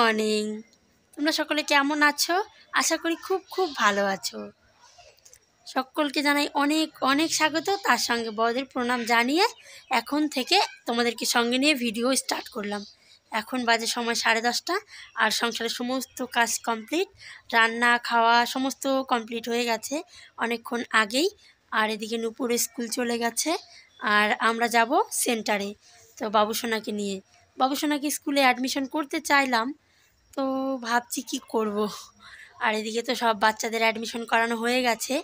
Morning তোমরা সকলে কেমন আছো আশা করি খুব খুব ভালো আছো সকলকে জানাই অনেক অনেক স্বাগত তার সঙ্গে বড়দের প্রণাম জানিয়ে এখন থেকে তোমাদেরকে সঙ্গে নিয়ে ভিডিও স্টার্ট করলাম এখন বাজে সময় সাড়ে দশটা আর সংসারের সমস্ত কাজ কমপ্লিট রান্না খাওয়া সমস্ত কমপ্লিট হয়ে গেছে অনেকক্ষণ আগেই আর এদিকে নুপুরে স্কুল চলে গেছে আর আমরা যাব সেন্টারে তো বাবুসোনাকে নিয়ে বাবুসোনাকে স্কুলে অ্যাডমিশন করতে চাইলাম তো ভাবছি কি করব। আর এদিকে তো সব বাচ্চাদের অ্যাডমিশন করানো হয়ে গেছে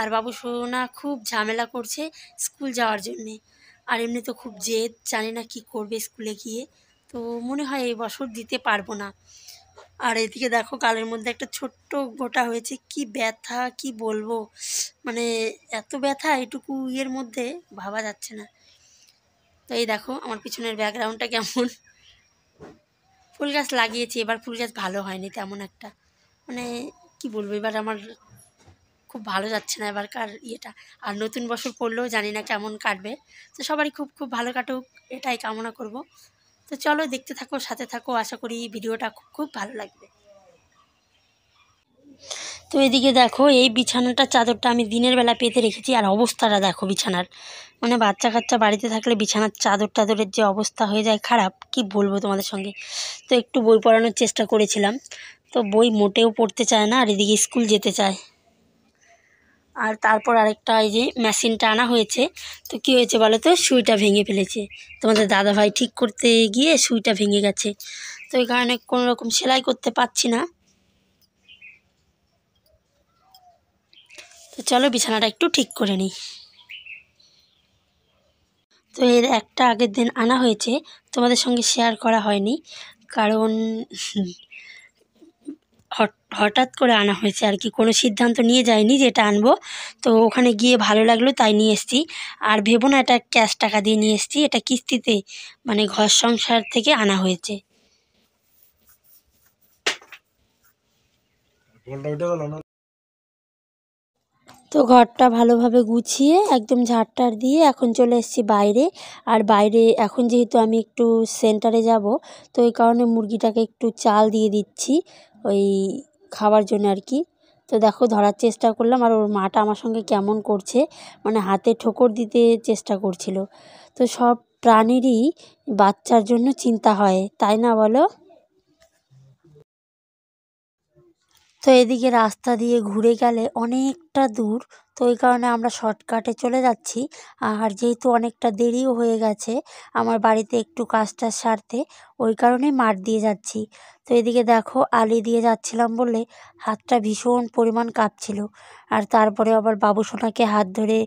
আর বাবু সোনা খুব ঝামেলা করছে স্কুল যাওয়ার জন্যে আর এমনি তো খুব জেদ জানি না কি করবে স্কুলে গিয়ে তো মনে হয় এই বছর দিতে পারবো না আর এদিকে দেখো কালের মধ্যে একটা ছোট্ট গোটা হয়েছে কি ব্যথা কি বলবো মানে এত ব্যথা এটুকু ইয়ের মধ্যে ভাবা যাচ্ছে না তো এই দেখো আমার পিছনের ব্যাকগ্রাউন্ডটা কেমন ফুল গাছ লাগিয়েছি এবার ফুল গাছ ভালো হয়নি তেমন একটা মানে কি বলবো এবার আমার খুব ভালো যাচ্ছে না এবার কার ইয়েটা আর নতুন বছর পড়লেও জানি না কেমন কাটবে তো সবারই খুব খুব ভালো কাটুক এটাই কামনা করব তো চলো দেখতে থাকো সাথে থাকো আশা করি ভিডিওটা খুব খুব ভালো লাগবে তো এদিকে দেখো এই বিছানাটা চাদরটা আমি দিনের বেলা পেতে রেখেছি আর অবস্থাটা দেখো বিছানার মানে বাচ্চা কাচ্চা বাড়িতে থাকলে বিছানার চাদর টাদরের যে অবস্থা হয়ে যায় খারাপ কি বলবো তোমাদের সঙ্গে তো একটু বই পড়ানোর চেষ্টা করেছিলাম তো বই মোটেও পড়তে চায় না আর এদিকে স্কুল যেতে চায় আর তারপর আরেকটা এই যে মেশিনটা আনা হয়েছে তো কী হয়েছে বলো তো সুইটা ভেঙে ফেলেছে তোমাদের দাদাভাই ঠিক করতে গিয়ে সুইটা ভেঙে গেছে তো এই কারণে রকম সেলাই করতে পারছি না তো চলো বিছানাটা একটু ঠিক করে নিই তো এর একটা আগের দিন আনা হয়েছে তোমাদের সঙ্গে শেয়ার করা হয়নি কারণ হঠাৎ করে আনা হয়েছে আর কি কোনো সিদ্ধান্ত নিয়ে যায়নি যে এটা আনবো তো ওখানে গিয়ে ভালো লাগলো তাই নিয়ে এসছি আর ভেবো না এটা ক্যাশ টাকা দিয়ে নিয়ে এসছি এটা কিস্তিতে মানে ঘর সংসার থেকে আনা হয়েছে তো ঘরটা ভালোভাবে গুছিয়ে একদম ঝাড়টার দিয়ে এখন চলে এসেছি বাইরে আর বাইরে এখন যেহেতু আমি একটু সেন্টারে যাব তো ওই কারণে মুরগিটাকে একটু চাল দিয়ে দিচ্ছি ওই খাওয়ার জন্য আর কি তো দেখো ধরার চেষ্টা করলাম আর ওর মাটা আমার সঙ্গে কেমন করছে মানে হাতে ঠোকর দিতে চেষ্টা করছিল তো সব প্রাণীরই বাচ্চার জন্য চিন্তা হয় তাই না বলো তো এদিকে রাস্তা দিয়ে ঘুরে গেলে অনেকটা দূর তো ওই কারণে আমরা শর্টকাটে চলে যাচ্ছি আর যেহেতু অনেকটা দেরিও হয়ে গেছে আমার বাড়িতে একটু কাজটা সারতে ওই কারণে মাঠ দিয়ে যাচ্ছি তো এদিকে দেখো আলি দিয়ে যাচ্ছিলাম বলে হাতটা ভীষণ পরিমাণ কাঁপছিল আর তারপরে আবার বাবুসোনাকে হাত ধরে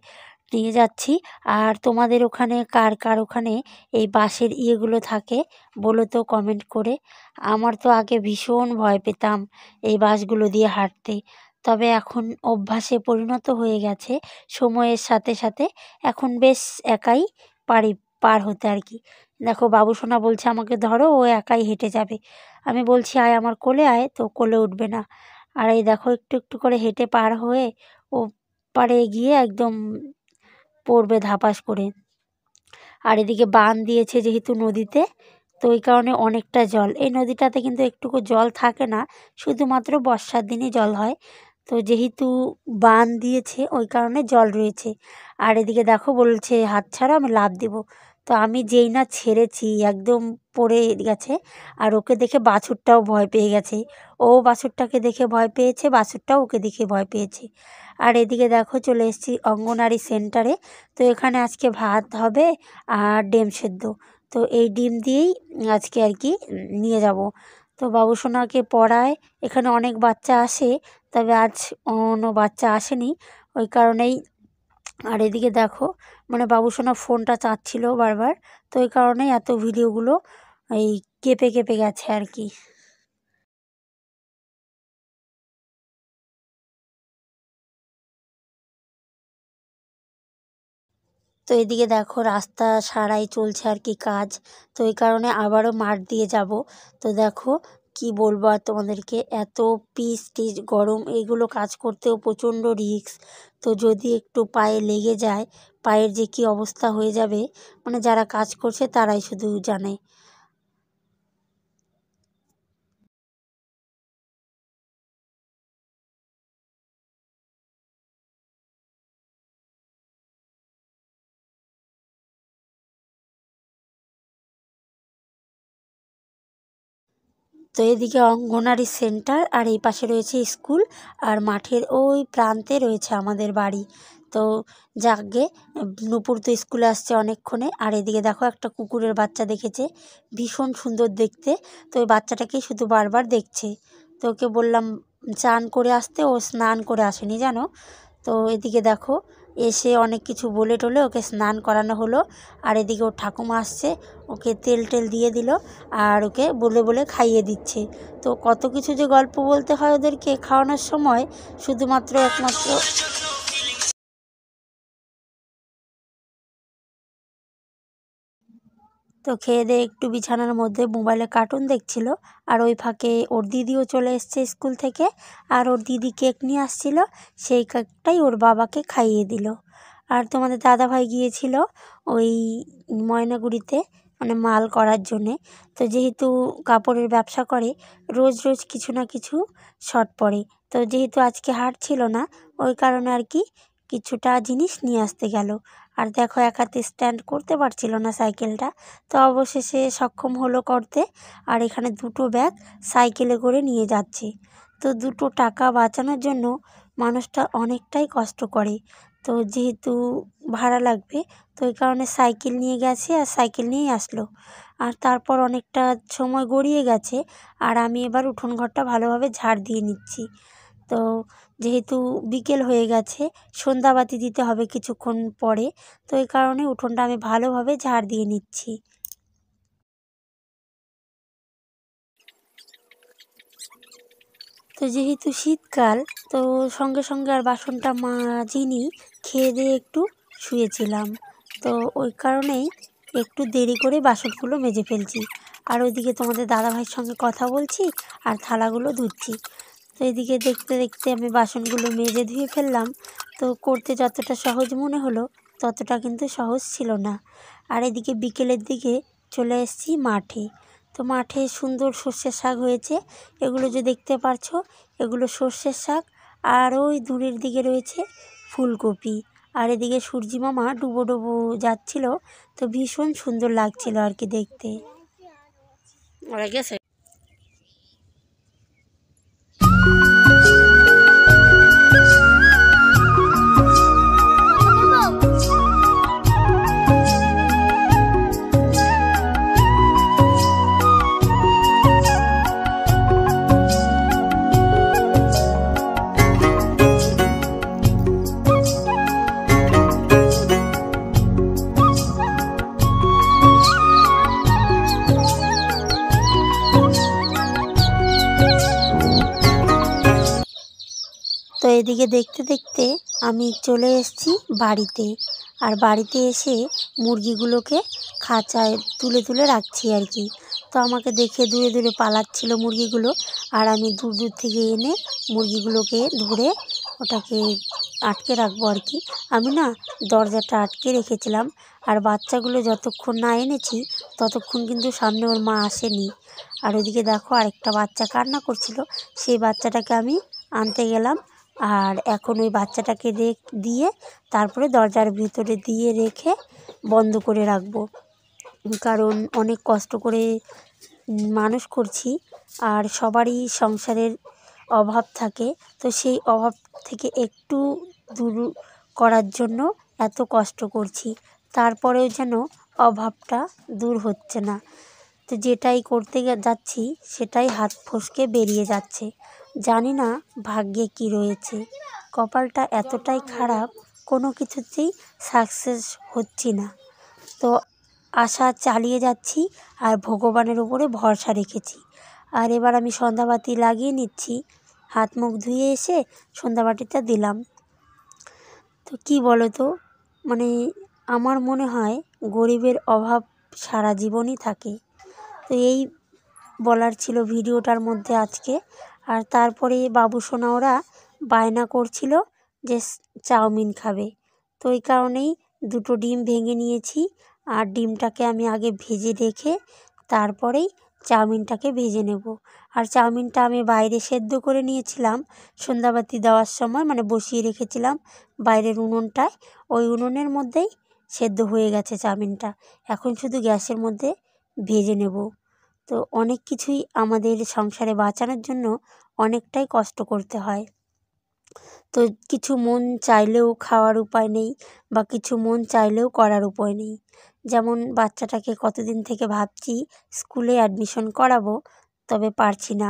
নিয়ে যাচ্ছি আর তোমাদের ওখানে কার কার ওখানে এই বাসের ইয়েগুলো থাকে বলো তো কমেন্ট করে আমার তো আগে ভীষণ ভয় পেতাম এই বাসগুলো দিয়ে হাঁটতে তবে এখন অভ্যাসে পরিণত হয়ে গেছে সময়ের সাথে সাথে এখন বেশ একাই পারি পার হতে আর কি দেখো বাবুসোনা বলছে আমাকে ধরো ও একাই হেঁটে যাবে আমি বলছি আয় আমার কোলে আয় তো কোলে উঠবে না আর এই দেখো একটু একটু করে হেঁটে পার হয়ে ও পারে গিয়ে একদম পড়বে ধাপাস করে আর এদিকে বান দিয়েছে যেহেতু নদীতে তো ওই কারণে অনেকটা জল এই নদীটাতে কিন্তু একটুকু জল থাকে না শুধুমাত্র বর্ষার দিনে জল হয় তো যেহেতু বান দিয়েছে ওই কারণে জল রয়েছে আর এদিকে দেখো বলছে হাত ছাড়া আমি লাভ দেবো তো আমি যেই না ছেড়েছি একদম পড়ে গেছে আর ওকে দেখে বাছুরটাও ভয় পেয়ে গেছে ও বাছুরটাকে দেখে ভয় পেয়েছে বাছুরটাও ওকে দেখে ভয় পেয়েছে আর এদিকে দেখো চলে এসেছি অঙ্গনারী সেন্টারে তো এখানে আজকে ভাত হবে আর ডিম সেদ্ধ তো এই ডিম দিয়েই আজকে আর কি নিয়ে যাব তো বাবুসোনাকে পড়ায় এখানে অনেক বাচ্চা আসে তবে আজ অন্য বাচ্চা আসেনি ওই কারণেই আর এদিকে দেখো মানে বাবুসোনা ফোনটা চাচ্ছিল বারবার তো এই কারণে এত ভিডিওগুলো এই কেঁপে কেঁপে গেছে আর কি তো এদিকে দেখো রাস্তা সারাই চলছে আর কি কাজ তো এই কারণে আবারও মাঠ দিয়ে যাব তো দেখো কি বলবো আর তোমাদেরকে এত পিস টিচ গরম এইগুলো কাজ করতেও প্রচণ্ড রিস্ক তো যদি একটু পায়ে লেগে যায় পায়ের যে কি অবস্থা হয়ে যাবে মানে যারা কাজ করছে তারাই শুধু জানে তো এদিকে অঙ্গনারি সেন্টার আর এই পাশে রয়েছে স্কুল আর মাঠের ওই প্রান্তে রয়েছে আমাদের বাড়ি তো যাকে নুপুর তো স্কুলে আসছে অনেকক্ষণে আর এদিকে দেখো একটা কুকুরের বাচ্চা দেখেছে ভীষণ সুন্দর দেখতে তো ওই বাচ্চাটাকে শুধু বারবার দেখছে তো ওকে বললাম চান করে আসতে ও স্নান করে আসেনি জানো তো এদিকে দেখো এসে অনেক কিছু বলে টোলে ওকে স্নান করানো হলো আর এদিকে ওর ঠাকুমা আসছে ওকে তেল টেল দিয়ে দিল আর ওকে বলে বলে খাইয়ে দিচ্ছে তো কত কিছু যে গল্প বলতে হয় ওদেরকে খাওয়ানোর সময় শুধুমাত্র একমাত্র তো খেয়ে দিয়ে একটু বিছানার মধ্যে মোবাইলে কার্টুন দেখছিল আর ওই ফাঁকে ওর দিদিও চলে এসছে স্কুল থেকে আর ওর দিদি কেক নিয়ে আসছিল সেই কেকটাই ওর বাবাকে খাইয়ে দিল আর তোমাদের দাদাভাই গিয়েছিল ওই ময়নাগুড়িতে মানে মাল করার জন্যে তো যেহেতু কাপড়ের ব্যবসা করে রোজ রোজ কিছু না কিছু শর্ট পড়ে তো যেহেতু আজকে হাট ছিল না ওই কারণে আর কি কিছুটা জিনিস নিয়ে আসতে গেল আর দেখো এক হাতে স্ট্যান্ড করতে পারছিল না সাইকেলটা তো অবশেষে সক্ষম হলো করতে আর এখানে দুটো ব্যাগ সাইকেলে করে নিয়ে যাচ্ছে তো দুটো টাকা বাঁচানোর জন্য মানুষটা অনেকটাই কষ্ট করে তো যেহেতু ভাড়া লাগবে তো এই কারণে সাইকেল নিয়ে গেছে আর সাইকেল নিয়েই আসলো আর তারপর অনেকটা সময় গড়িয়ে গেছে আর আমি এবার উঠোন ঘরটা ভালোভাবে ঝাড় দিয়ে নিচ্ছি তো যেহেতু বিকেল হয়ে গেছে সন্ধ্যাবাতি দিতে হবে কিছুক্ষণ পরে তো এই কারণে উঠোনটা আমি ভালোভাবে ঝাড় দিয়ে নিচ্ছি তো যেহেতু শীতকাল তো সঙ্গে সঙ্গে আর বাসনটা মাঝিনি খেয়ে দিয়ে একটু শুয়েছিলাম তো ওই কারণেই একটু দেরি করে বাসনগুলো মেজে ফেলছি আর ওইদিকে তোমাদের দাদাভাইয়ের সঙ্গে কথা বলছি আর থালাগুলো ধুচ্ছি তো এদিকে দেখতে দেখতে আমি বাসনগুলো মেজে ধুয়ে ফেললাম তো করতে যতটা সহজ মনে হলো ততটা কিন্তু সহজ ছিল না আর এদিকে বিকেলের দিকে চলে এসেছি মাঠে তো মাঠে সুন্দর সর্ষের শাক হয়েছে এগুলো যে দেখতে পারছো এগুলো সর্ষের শাক আর ওই দূরের দিকে রয়েছে ফুলকপি আর এদিকে সূর্যি মামা ডুবো ডুবো যাচ্ছিল তো ভীষণ সুন্দর লাগছিল আর কি দেখতে গেছে Thank you. এদিকে দেখতে দেখতে আমি চলে এসেছি বাড়িতে আর বাড়িতে এসে মুরগিগুলোকে খাঁচায় তুলে তুলে রাখছি আর কি তো আমাকে দেখে দূরে দূরে পালাচ্ছিল মুরগিগুলো আর আমি দূর দূর থেকে এনে মুরগিগুলোকে ধরে ওটাকে আটকে রাখবো আর কি আমি না দরজাটা আটকে রেখেছিলাম আর বাচ্চাগুলো যতক্ষণ না এনেছি ততক্ষণ কিন্তু সামনে ওর মা আসেনি আর ওদিকে দেখো আরেকটা বাচ্চা কান্না করছিল সেই বাচ্চাটাকে আমি আনতে গেলাম আর এখন ওই বাচ্চাটাকে দিয়ে তারপরে দরজার ভিতরে দিয়ে রেখে বন্ধ করে রাখব কারণ অনেক কষ্ট করে মানুষ করছি আর সবারই সংসারের অভাব থাকে তো সেই অভাব থেকে একটু দূর করার জন্য এত কষ্ট করছি তারপরেও যেন অভাবটা দূর হচ্ছে না তো যেটাই করতে যাচ্ছি সেটাই হাত ফসকে বেরিয়ে যাচ্ছে জানি না ভাগ্যে কি রয়েছে কপালটা এতটাই খারাপ কোনো কিছুতেই সাকসেস হচ্ছি না তো আশা চালিয়ে যাচ্ছি আর ভগবানের উপরে ভরসা রেখেছি আর এবার আমি সন্ধ্যাবাতি লাগিয়ে নিচ্ছি হাত মুখ ধুয়ে এসে সন্ধ্যাবাতিটা দিলাম তো কি বলো তো মানে আমার মনে হয় গরিবের অভাব সারা জীবনই থাকে তো এই বলার ছিল ভিডিওটার মধ্যে আজকে আর তারপরে বাবু সোনা ওরা বায়না করছিল যে চাউমিন খাবে তো ওই কারণেই দুটো ডিম ভেঙে নিয়েছি আর ডিমটাকে আমি আগে ভেজে রেখে তারপরেই চাউমিনটাকে ভেজে নেব আর চাউমিনটা আমি বাইরে সেদ্ধ করে নিয়েছিলাম সন্ধ্যাবাতি দেওয়ার সময় মানে বসিয়ে রেখেছিলাম বাইরের উনুনটায় ওই উনুনের মধ্যেই সেদ্ধ হয়ে গেছে চাউমিনটা এখন শুধু গ্যাসের মধ্যে ভেজে নেব তো অনেক কিছুই আমাদের সংসারে বাঁচানোর জন্য অনেকটাই কষ্ট করতে হয় তো কিছু মন চাইলেও খাওয়ার উপায় নেই বা কিছু মন চাইলেও করার উপায় নেই যেমন বাচ্চাটাকে কতদিন থেকে ভাবছি স্কুলে অ্যাডমিশন করাবো তবে পারছি না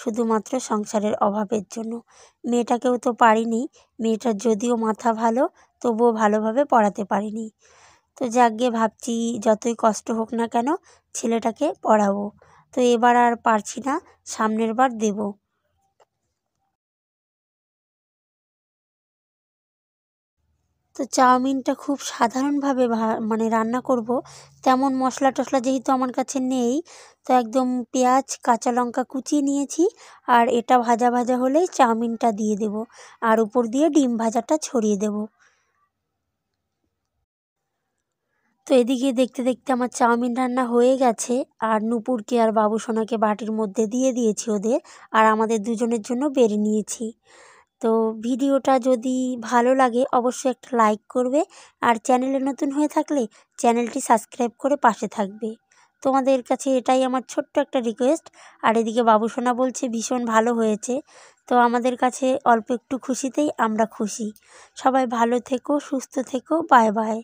শুধুমাত্র সংসারের অভাবের জন্য মেয়েটাকেও তো পারিনি মেয়েটার যদিও মাথা ভালো তবুও ভালোভাবে পড়াতে পারিনি তো যাক গিয়ে ভাবছি যতই কষ্ট হোক না কেন ছেলেটাকে পড়াবো তো এবার আর পারছি না সামনের বার দেবো তো চাউমিনটা খুব সাধারণভাবে মানে রান্না করব তেমন মশলা টশলা যেহেতু আমার কাছে নেই তো একদম পেঁয়াজ কাঁচা লঙ্কা কুচিয়ে নিয়েছি আর এটা ভাজা ভাজা হলেই চাউমিনটা দিয়ে দেব আর উপর দিয়ে ডিম ভাজাটা ছড়িয়ে দেবো তো এদিকে দেখতে দেখতে আমার চাউমিন রান্না হয়ে গেছে আর নুপুরকে আর বাবুসোনাকে বাটির মধ্যে দিয়ে দিয়েছি ওদের আর আমাদের দুজনের জন্য বেড়ে নিয়েছি তো ভিডিওটা যদি ভালো লাগে অবশ্যই একটা লাইক করবে আর চ্যানেলে নতুন হয়ে থাকলে চ্যানেলটি সাবস্ক্রাইব করে পাশে থাকবে তোমাদের কাছে এটাই আমার ছোট্ট একটা রিকোয়েস্ট আর এদিকে বাবুসোনা বলছে ভীষণ ভালো হয়েছে তো আমাদের কাছে অল্প একটু খুশিতেই আমরা খুশি সবাই ভালো থেকো সুস্থ থেকো বাই বাই